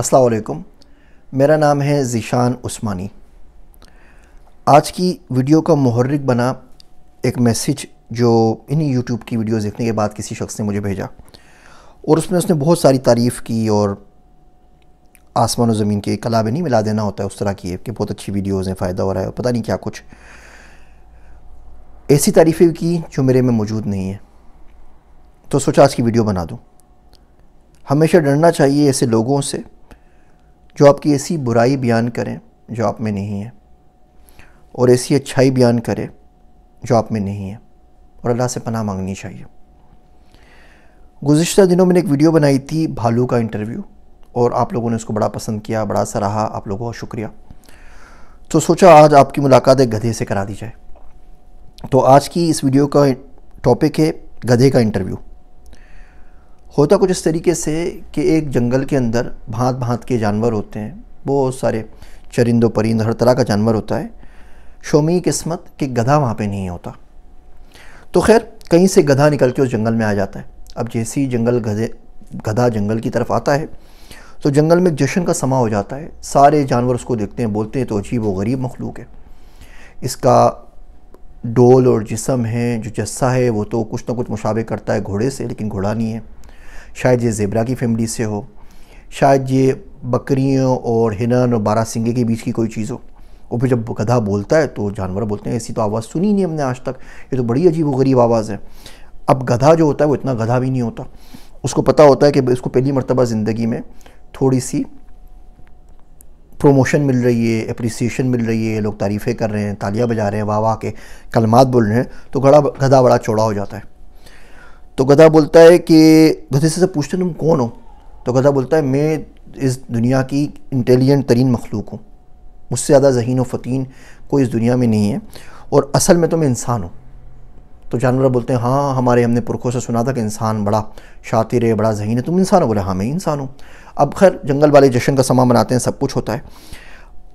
अस्सलाम मेरा नाम है ज़ीशान उस्मानी आज की वीडियो का महर्रिक बना एक मैसेज जो इन्हीं यूट्यूब की वीडियो देखने के बाद किसी शख्स ने मुझे भेजा और उसमें उसने बहुत सारी तारीफ़ की और आसमान और ज़मीन के कलाबे नहीं मिला देना होता है उस तरह की है कि बहुत अच्छी वीडियोज़ हैं फ़ायदा हो रहा है और पता नहीं क्या कुछ ऐसी तारीफ़ें की जो मेरे में मौजूद नहीं है तो सोचा आज की वीडियो बना दूँ हमेशा डरना चाहिए ऐसे लोगों से जो आपकी ऐसी बुराई बयान करें जो आप में नहीं है और ऐसी अच्छाई बयान करें जो आप में नहीं है और अल्लाह से पनाह मांगनी चाहिए गुज्तर दिनों मैंने एक वीडियो बनाई थी भालू का इंटरव्यू और आप लोगों ने उसको बड़ा पसंद किया बड़ा सराहा अच्छा आप लोगों का शुक्रिया तो सोचा आज आपकी मुलाकात एक गधे से करा दी जाए तो आज की इस वीडियो का टॉपिक है गधे का इंटरव्यू होता कुछ इस तरीके से कि एक जंगल के अंदर भांत भांत के जानवर होते हैं बहुत सारे चरिंदो परिंद हर तरह का जानवर होता है शोमी किस्मत कि गधा वहाँ पे नहीं होता तो खैर कहीं से गधा निकल के उस जंगल में आ जाता है अब जैसे ही जंगल गधे गधा जंगल की तरफ आता है तो जंगल में जश्न का समा हो जाता है सारे जानवर उसको देखते हैं बोलते हैं तो अजीब व गरीब मखलूक है इसका डोल और जिसम है जो जस्सा है वो तो कुछ ना कुछ मुशावे करता है घोड़े से लेकिन घोड़ा नहीं है शायद ये जेबरा की फैमिली से हो शायद ये बकरियों और हिनन और बारह सिंगे के बीच की कोई चीज़ हो और फिर जब गधा बोलता है तो जानवर बोलते हैं ऐसी तो आवाज़ सुनी नहीं हमने आज तक ये तो बड़ी अजीब व गरीब आवाज़ है अब गधा जो होता है वो इतना गधा भी नहीं होता उसको पता होता है कि उसको पहली मरतबा ज़िंदगी में थोड़ी सी प्रोमोशन मिल रही है अप्रिसिएशन मिल रही है लोग तारीफ़ें कर रहे हैं तालियाँ बजा रहे हैं वाह वाह के कलमात बोल रहे हैं तो गड़ा गधा बड़ा चौड़ा हो जाता है तो गधा बोलता है कि गधे से पूछते तुम कौन हो तो गधा बोलता है मैं इस दुनिया की इंटेलिजेंट तरीन मखलूक हूँ मुझसे ज़्यादा जहीन व फ़तीन कोई इस दुनिया में नहीं है और असल में तो मैं इंसान हूँ तो जानवर बोलते हैं हाँ हमारे हमने पुरखों से सुना था कि इंसान बड़ा शातिर है बड़ा जहीन है तुम इंसान हो बोले हाँ मैं इंसान हूँ अब खैर जंगल वाले जश्न का समा मनाते हैं सब कुछ होता है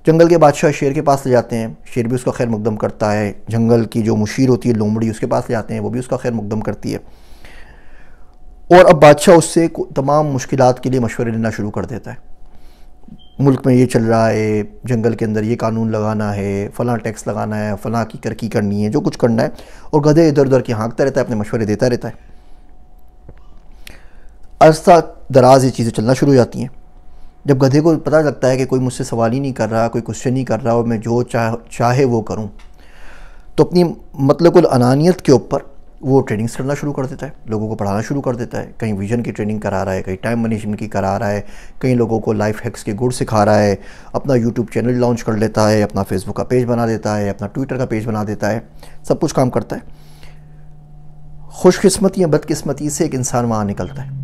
जंगल के बादशाह शेर के पास ले जाते हैं शेर भी उसका खैर मुकदम करता है जंगल की जो मुशीर होती है लोमड़ी उसके पास ले जाते हैं वो भी उसका खैर मुकदम करती है और अब बादशाह उससे तमाम मुश्किल के लिए मशवरे लेना शुरू कर देता है मुल्क में ये चल रहा है जंगल के अंदर ये कानून लगाना है फ़लाँ टैक्स लगाना है फ़लाँ की करकी करनी है जो कुछ करना है और गधे इधर उधर के हाँकता रहता है अपने मशवरे देता रहता है अरसा दराज ये चीज़ें चलना शुरू हो जाती हैं जब गधे को पता लगता है कि कोई मुझसे सवाल ही नहीं कर रहा कोई क्वेश्चन नहीं कर रहा और मैं जो चाह चाहे वो करूँ तो अपनी मतलब अनानियत के ऊपर वो ट्रेनिंग्स करना शुरू कर देता है लोगों को पढ़ाना शुरू कर देता है कहीं विजन की ट्रेनिंग करा रहा है कहीं टाइम मैनेजमेंट की करा रहा है कहीं लोगों को लाइफ हैक्स के गुड़ सिखा रहा है अपना यूट्यूब चैनल लॉन्च कर लेता है अपना फेसबुक का पेज बना देता है अपना ट्विटर का पेज बना देता है सब कुछ काम करता है खुशकस्मती या बदकिस्मती से एक इंसान वहाँ निकलता है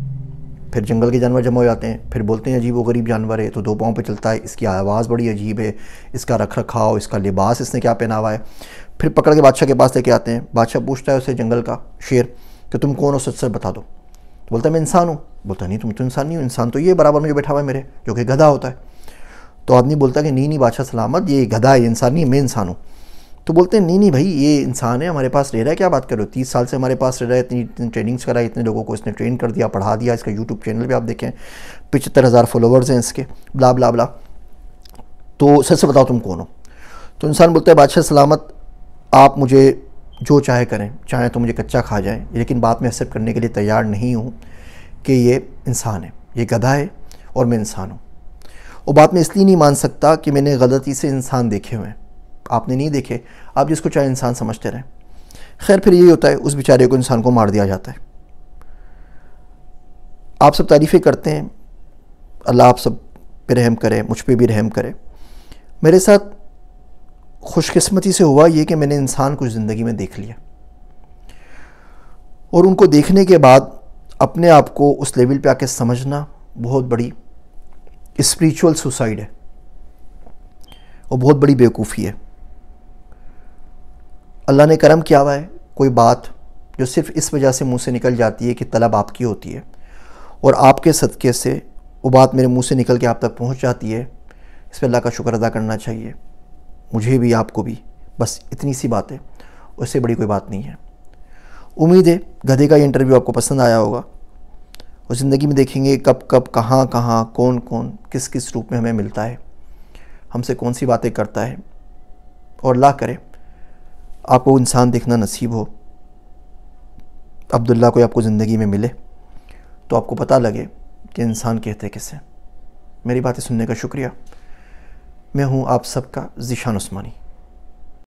फिर जंगल के जानवर जमा हो जाते हैं फिर बोलते हैं अजीब वो गरीब जानवर है तो दो पाँव पर चलता है इसकी आवाज़ बड़ी अजीब है इसका रख रखाव इसका लिबास इसने क्या पहना हुआ है फिर पकड़ के बादशाह के पास लेके आते हैं बादशाह पूछता है उसे जंगल का शेर कि तुम कौन हो सच सच बता दो तो बोलता है मैं इंसान हूँ बोलता नहीं तुम तो इंसान नहीं हो इंसान तो ये बराबर में जो बैठा हुआ है मेरे जो कि गधा होता है तो आदमी बोलता है कि नहीं नहीं बादशाह सलामत ये गधा है इंसान नहीं मैं इंसान हूँ तो बोलते हैं नहीं नहीं भाई ये इंसान है हमारे पास रह रहा है क्या बात कर रहे हो तीस साल से हमारे पास रह रहा है इतनी इतनी ट्रेनिंग्स कराई इतने लोगों को इसने ट्रेन कर दिया पढ़ा दिया इसका यूट्यूब चैनल भी आप देखें पचहत्तर हज़ार फॉलोवर्स हैं इसके ब्ला ब्ला ब्ला तो सर से बताओ तुम कौन हो तो इंसान बोलता है बादशाह सलामत आप मुझे जो चाहे करें चाहें तो मुझे कच्चा खा जाएं लेकिन बात मैं एक्सेप्ट करने के लिए तैयार नहीं हूँ कि ये इंसान है ये गधा है और मैं इंसान हूँ वो बात मैं इसलिए नहीं मान सकता कि मैंने गलती से इंसान देखे हुए हैं आपने नहीं देखे आप जिसको चाहे इंसान समझते रहें खैर फिर यही होता है उस बेचारे को इंसान को मार दिया जाता है आप सब तारीफ़ें करते हैं अल्लाह आप सब पे रहम करे मुझ पर भी रहम करे मेरे साथ खुशकस्मती से हुआ ये कि मैंने इंसान कुछ ज़िंदगी में देख लिया और उनको देखने के बाद अपने आप को उस लेवल पे आके समझना बहुत बड़ी स्पिरिचुअल सुसाइड है और बहुत बड़ी बेवकूफ़ी है अल्लाह ने करम किया हुआ है कोई बात जो सिर्फ इस वजह से मुंह से निकल जाती है कि तलब आपकी होती है और आपके सदक़े से वो बात मेरे मुंह से निकल के आप तक पहुंच जाती है इस पर अल्लाह का शुक्र अदा करना चाहिए मुझे भी आपको भी बस इतनी सी बात है उससे बड़ी कोई बात नहीं है उम्मीद है गधे का ये इंटरव्यू आपको पसंद आया होगा और ज़िंदगी में देखेंगे कब कब कहाँ कहाँ कौन कौन किस किस रूप में हमें मिलता है हमसे कौन सी बातें करता है और ला करें आपको इंसान देखना नसीब हो अब्दुल्ला कोई आपको ज़िंदगी में मिले तो आपको पता लगे कि इंसान कहते किसे मेरी बातें सुनने का शुक्रिया मैं हूँ आप सबका ज़िशान उस्मानी